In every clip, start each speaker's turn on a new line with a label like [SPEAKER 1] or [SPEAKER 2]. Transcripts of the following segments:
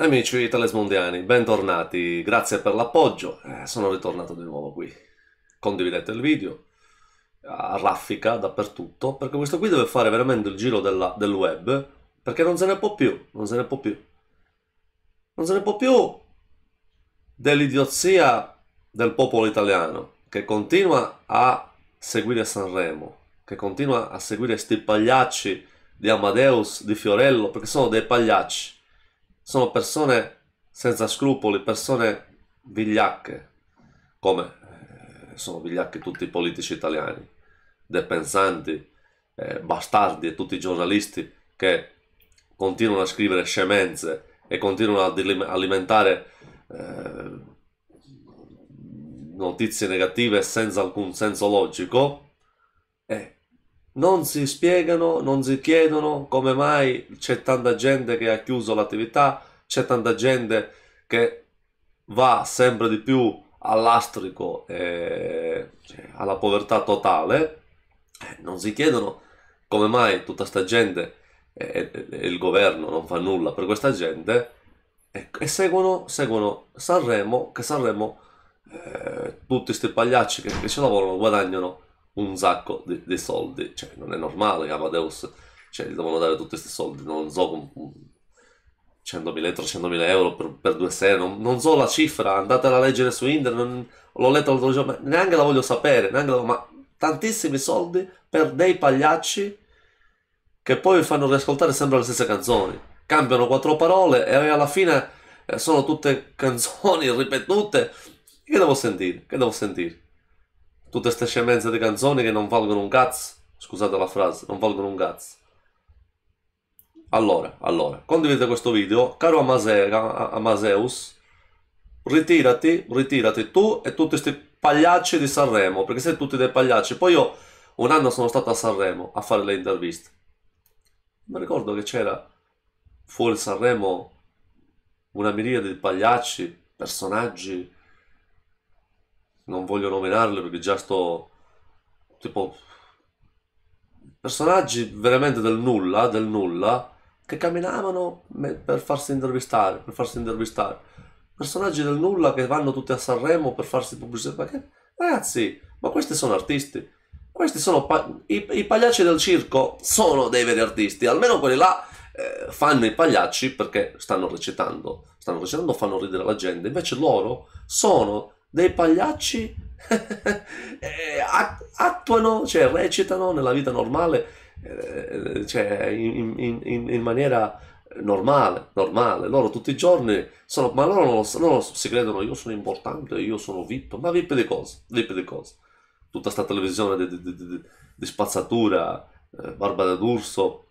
[SPEAKER 1] Amici telesmondiani, bentornati, grazie per l'appoggio, eh, sono ritornato di nuovo qui. Condividete il video, a raffica dappertutto, perché questo qui deve fare veramente il giro della, del web, perché non se ne può più, non se ne può più. Non se ne può più dell'idiozia del popolo italiano, che continua a seguire Sanremo, che continua a seguire sti pagliacci di Amadeus, di Fiorello, perché sono dei pagliacci sono persone senza scrupoli, persone vigliacche, come eh, sono vigliacchi tutti i politici italiani, depensanti, eh, bastardi e tutti i giornalisti che continuano a scrivere scemenze e continuano ad alimentare eh, notizie negative senza alcun senso logico e non si spiegano, non si chiedono come mai c'è tanta gente che ha chiuso l'attività, c'è tanta gente che va sempre di più all'astrico, e cioè alla povertà totale, eh, non si chiedono come mai tutta questa gente e, il governo non fa nulla per questa gente e, ecco, e seguono, seguono, Sanremo, che Sanremo eh, tutti questi pagliacci che, che ci lavorano guadagnano un sacco di de- soldi. Cioè, non è normale che Amadeus cioè, gli devono dare tutti questi soldi. Non so, 100.000, 300.000 euro per, per due serie, non, non, so la cifra. Andatela a leggere su internet. Non, l'ho letto l'altro giorno, neanche la voglio sapere. Neanche La voglio, ma tantissimi soldi per dei pagliacci che poi fanno riascoltare sempre le stesse canzoni. Cambiano quattro parole e alla fine eh, sono tutte canzoni ripetute. Che devo sentire? Che devo sentire? tutte queste scemenze di canzoni che non valgono un cazzo. Scusate la frase, non valgono un cazzo. Allora, allora, condividete questo video, caro Amasera, Amaseus, ritirati, ritirati tu e tutti questi pagliacci di Sanremo, perché siete tutti dei pagliacci. Poi io un anno sono stato a Sanremo a fare le interviste. Mi ricordo che c'era fuori Sanremo una miriade di pagliacci, personaggi non voglio nominarle perché già sto tipo personaggi veramente del nulla, del nulla che camminavano per farsi intervistare, per farsi intervistare. Personaggi del nulla che vanno tutti a Sanremo per farsi pubblicità. Perché? Ragazzi, ma questi sono artisti. Questi sono pa- i, i, pagliacci del circo sono dei veri artisti, almeno quelli là eh, fanno i pagliacci perché stanno recitando, stanno recitando, fanno ridere la gente, invece loro sono dei pagliacci attuano, cioè recitano nella vita normale, eh, cioè in, in, in, in, maniera normale, normale. Loro tutti i giorni sono, ma loro, non lo, loro si credono, io sono importante, io sono VIP, ma VIP di cosa? VIP di cosa? Tutta sta televisione di, di, di, di spazzatura, eh, Barbara D'Urso,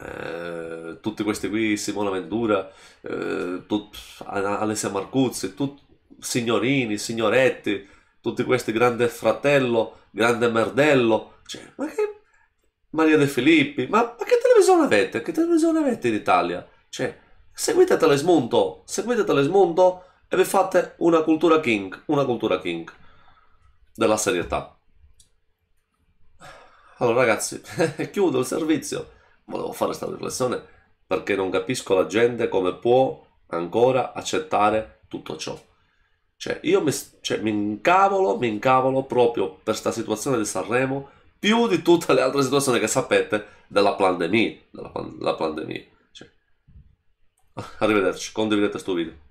[SPEAKER 1] eh, tutti questi qui, Simona Ventura, eh, tut, Alessia Marcuzzi, tut, signorini, signoretti, tutti questi grande fratello, grande merdello. Cioè, ma che Maria De Filippi, ma, ma, che televisione avete? Che televisione avete in Italia? Cioè, seguite Telesmunto, seguite Telesmunto e vi fate una cultura king, una cultura king della serietà. Allora ragazzi, chiudo il servizio. Volevo fare questa riflessione perché non capisco la gente come può ancora accettare tutto ciò. Cioè, io mi, cioè, mi incavolo, mi incavolo proprio per questa situazione di Sanremo più di tutte le altre situazioni che sapete della pandemia. Della, pandemia. Cioè. Arrivederci, condividete questo video.